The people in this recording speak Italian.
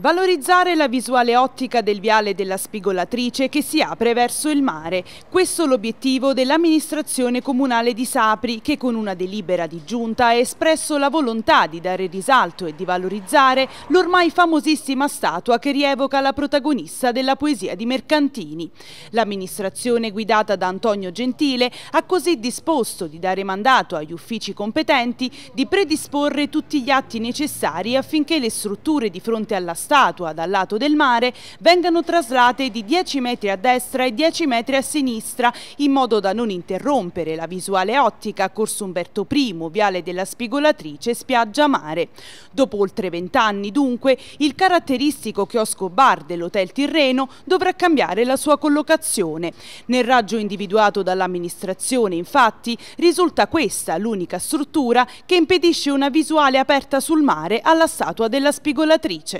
Valorizzare la visuale ottica del viale della spigolatrice che si apre verso il mare. Questo è l'obiettivo dell'amministrazione comunale di Sapri che con una delibera di giunta ha espresso la volontà di dare risalto e di valorizzare l'ormai famosissima statua che rievoca la protagonista della poesia di Mercantini. L'amministrazione guidata da Antonio Gentile ha così disposto di dare mandato agli uffici competenti di predisporre tutti gli atti necessari affinché le strutture di fronte alla statua statua dal lato del mare vengano traslate di 10 metri a destra e 10 metri a sinistra in modo da non interrompere la visuale ottica Corso Umberto I, Viale della Spigolatrice, Spiaggia Mare. Dopo oltre vent'anni dunque il caratteristico chiosco bar dell'Hotel Tirreno dovrà cambiare la sua collocazione. Nel raggio individuato dall'amministrazione infatti risulta questa l'unica struttura che impedisce una visuale aperta sul mare alla statua della spigolatrice.